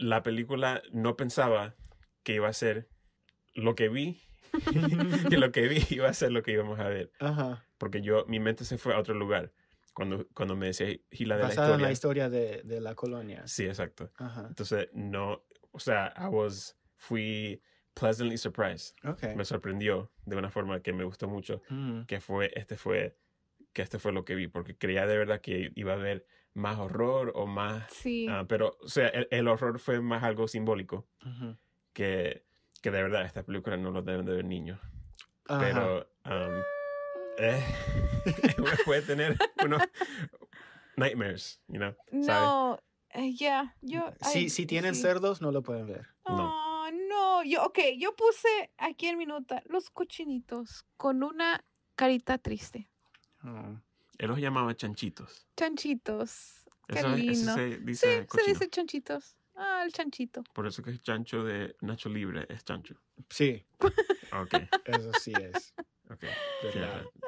la película no pensaba que iba a ser lo que vi, que lo que vi iba a ser lo que íbamos a ver. Porque yo, mi mente se fue a otro lugar cuando, cuando me decía Gila de la historia. en la historia de, la colonia. Sí, exacto. Entonces, no, o sea, I was, fui pleasantly surprised. Me sorprendió de una forma que me gustó mucho, mm. que fue, este fue que esto fue lo que vi, porque creía de verdad que iba a haber más horror o más... Sí. Ah, pero, o sea, el, horror fue más algo simbólico que, que de verdad esta película no lo deben de ver niños. Pero eh, puede tener unos nightmares, you know, No, eh, ya, Si, si tienen cerdos, no lo pueden ver. No ah, no, yo, ok, yo puse aquí en mi nota los cochinitos con una carita triste. Él los llamaba chanchitos. Chanchitos. Qué lindo. se dice sí, se dice chanchitos. Ah, el chanchito. Por eso que es chancho de Nacho Libre, es chancho. Sí. Ok. eso sí es. Ok.